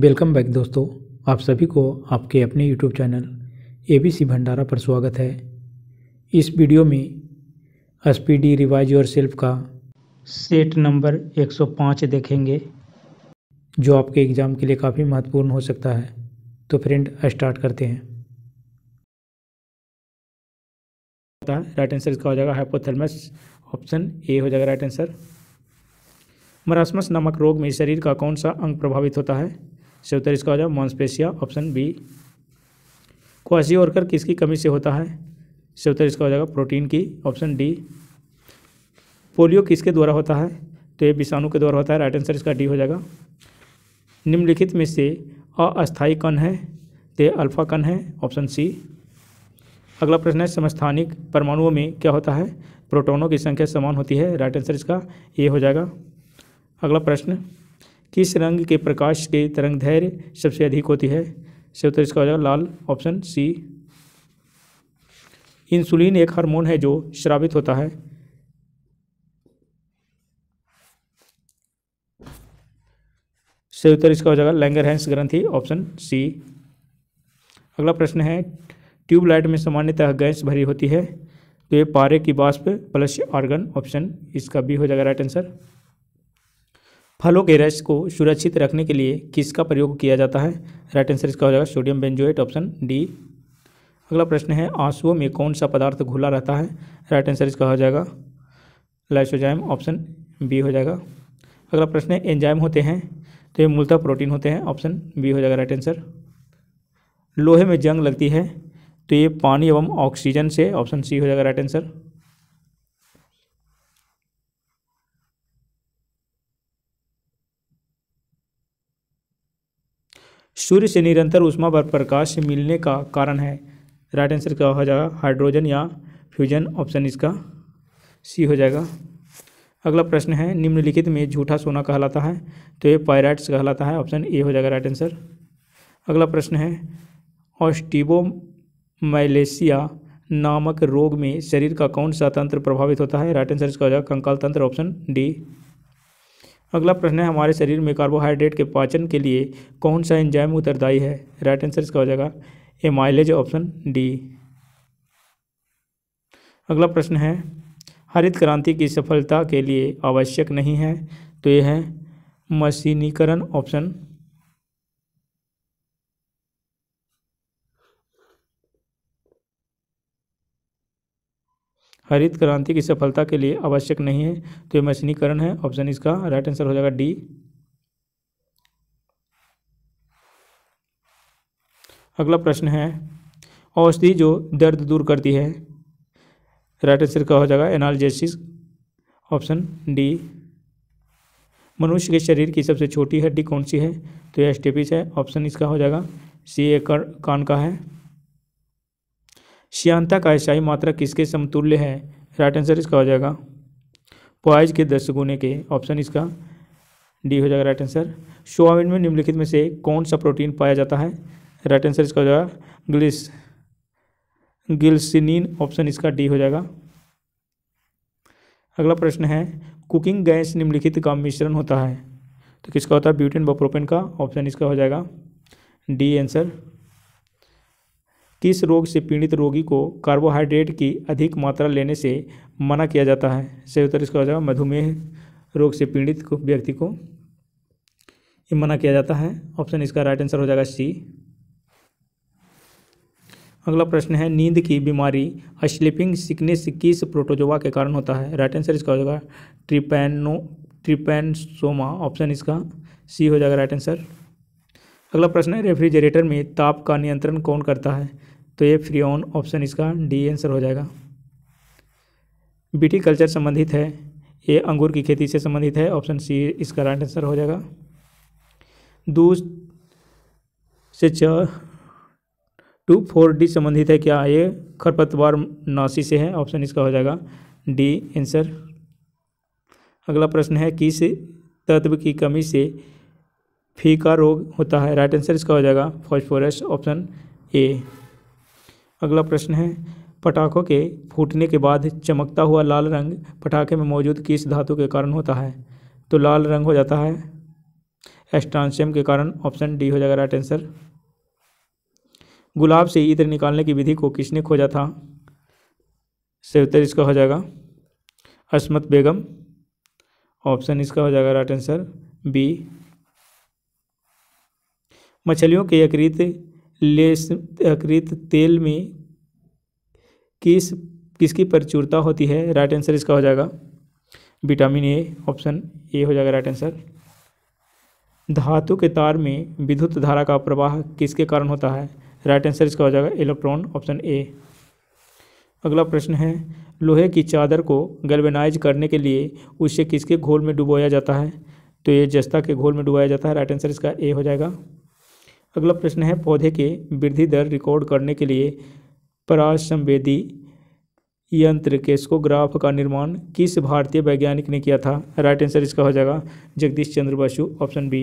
welcome back दोस्तों आप सभी को आपके अपने यूट्यूब चैनल एबीसी भंडारा पर स्वागत है इस वीडियो में एसपीडी रिवाइज योर सेल्फ का सेट नंबर 105 देखेंगे जो आपके एग्ज़ाम के लिए काफ़ी महत्वपूर्ण हो सकता है तो फ्रेंड स्टार्ट करते हैं राइट आंसर इसका हो जाएगा हाइपोथर्मस ऑप्शन ए हो जाएगा राइट आंसर मरासमस नामक रोग में शरीर का कौन सा अंग प्रभावित होता है सही उत्तर इसका हो जाए मॉन्सपेशिया ऑप्शन बी क्वासी वर्कर किसकी कमी से होता है सही उत्तर इसका हो जाएगा प्रोटीन की ऑप्शन डी पोलियो किसके द्वारा होता है तो ये विषाणु के द्वारा होता है राइट आंसर इसका डी हो जाएगा निम्नलिखित में से अस्थायी कण है तो अल्फा कण है ऑप्शन सी अगला प्रश्न है समस्थानिक परमाणुओं में क्या होता है प्रोटोनों की संख्या समान होती है राइट आंसर इसका ए हो जाएगा अगला प्रश्न किस रंग के प्रकाश के तरंग धैर्य सबसे अधिक होती है से उत्तर इसका हो जाएगा लाल ऑप्शन सी इंसुलिन एक हार्मोन है जो श्रावित होता है से उत्तर इसका हो जाएगा लैंगर हैंस ग्रंथि ऑप्शन सी अगला प्रश्न है ट्यूबलाइट में सामान्यतः गैस भरी होती है तो ये पारे की बाष्प प्लस आर्गन ऑप्शन इसका बी हो जाएगा राइट आंसर फलों के रस को सुरक्षित रखने के लिए किसका प्रयोग किया जाता है राइट आंसर इसका हो जाएगा सोडियम बेंजोएट ऑप्शन डी अगला प्रश्न है आंसुओं में कौन सा पदार्थ घुला रहता है राइट आंसर इसका हो जाएगा लाइसोजाइम ऑप्शन बी हो जाएगा अगला प्रश्न है एंजाइम होते हैं तो ये मूलतः प्रोटीन होते हैं ऑप्शन बी हो जाएगा राइट आंसर लोहे में जंग लगती है तो ये पानी एवं ऑक्सीजन से ऑप्शन सी हो जाएगा राइट आंसर सूर्य से निरंतर ऊष्मा पर प्रकाश मिलने का कारण है राइट आंसर क्या हो जाएगा हाइड्रोजन या फ्यूजन ऑप्शन इसका सी हो जाएगा अगला प्रश्न है निम्नलिखित में झूठा सोना कहलाता है तो ये पायराइट्स कहलाता है ऑप्शन ए हो जाएगा राइट आंसर अगला प्रश्न है ऑस्टिबोमैलेसिया नामक रोग में शरीर का कौन सा तंत्र प्रभावित होता है राइट आंसर इसका हो जाएगा कंकाल तंत्र ऑप्शन डी अगला प्रश्न है हमारे शरीर में कार्बोहाइड्रेट के पाचन के लिए कौन सा एंजाइम उत्तरदायी है राइट आंसर इसका हो जाएगा ए माइलेज ऑप्शन डी अगला प्रश्न है हरित क्रांति की सफलता के लिए आवश्यक नहीं है तो यह है मशीनीकरण ऑप्शन हरित क्रांति की सफलता के लिए आवश्यक नहीं है तो ये मशीनीकरण है ऑप्शन इसका राइट आंसर हो जाएगा डी अगला प्रश्न है औषधि जो दर्द दूर करती है राइट आंसर का हो जाएगा एनालजेसिस ऑप्शन डी मनुष्य के शरीर की सबसे छोटी हड्डी कौन सी है तो यह एस्टेपिस है ऑप्शन इसका हो जाएगा सी ए कान का है श्यांता का ऐसाई मात्रा किसके समतुल्य है राइट आंसर इसका हो जाएगा पॉइज के दस गुने के ऑप्शन इसका डी हो जाएगा राइट आंसर सोयाबीन में निम्नलिखित में से कौन सा प्रोटीन पाया जाता है राइट आंसर इसका हो जाएगा ग्लिस गिल्सिनिन ऑप्शन इसका डी हो जाएगा अगला प्रश्न है कुकिंग गैस निम्नलिखित का मिश्रण होता है तो किसका होता है ब्यूटेन व का ऑप्शन इसका हो जाएगा डी आंसर किस रोग से पीड़ित रोगी को कार्बोहाइड्रेट की अधिक मात्रा लेने से मना किया जाता है सही उत्तर इसका हो जाएगा मधुमेह रोग से पीड़ित व्यक्ति को ये मना किया जाता है ऑप्शन इसका राइट आंसर हो जाएगा सी अगला प्रश्न है नींद की बीमारी स्लीपिंग सिकनेस किस प्रोटोजोवा के कारण होता है राइट आंसर इसका हो जाएगा ट्रिपेनो ट्रिपेनसोमा ऑप्शन इसका सी हो जाएगा राइट आंसर अगला प्रश्न है रेफ्रिजरेटर में ताप का नियंत्रण कौन करता है तो ये फ्रियोन ऑप्शन इसका डी आंसर हो जाएगा बीटी कल्चर संबंधित है ये अंगूर की खेती से संबंधित है ऑप्शन सी इसका राइट आंसर हो जाएगा दूध से च टू फोर डी संबंधित है क्या ये खरपतवार नासी से है ऑप्शन इसका हो जाएगा डी आंसर अगला प्रश्न है किस तत्व की कमी से फी का रोग होता है राइट आंसर इसका हो जाएगा फॉस्फोरस ऑप्शन ए अगला प्रश्न है पटाखों के फूटने के बाद चमकता हुआ लाल रंग पटाखे में मौजूद किस धातु के कारण होता है तो लाल रंग हो जाता है एस्ट्रांशियम के कारण ऑप्शन डी हो जाएगा राइट आंसर गुलाब से इत्र निकालने की विधि को किसने खोजा था से उत्तर इसका हो जाएगा असमत बेगम ऑप्शन इसका हो जाएगा राइट आंसर बी मछलियों के यकृत लेकृत तेल में किस किसकी प्रचुरता होती है राइट आंसर इसका हो जाएगा विटामिन ए ऑप्शन ए हो जाएगा राइट आंसर धातु के तार में विद्युत धारा का प्रवाह किसके कारण होता है राइट आंसर इसका हो जाएगा इलेक्ट्रॉन ऑप्शन ए अगला प्रश्न है लोहे की चादर को गल्वेनाइज करने के लिए उसे किसके घोल में डुबोया जाता है तो ये जस्ता के घोल में डुबाया जाता है राइट आंसर इसका ए हो जाएगा अगला प्रश्न है पौधे के वृद्धि दर रिकॉर्ड करने के लिए परासंवेदी संवेदी यंत्र केस्कोग्राफ का निर्माण किस भारतीय वैज्ञानिक ने किया था राइट आंसर इसका हो जाएगा जगदीश चंद्र बसु ऑप्शन बी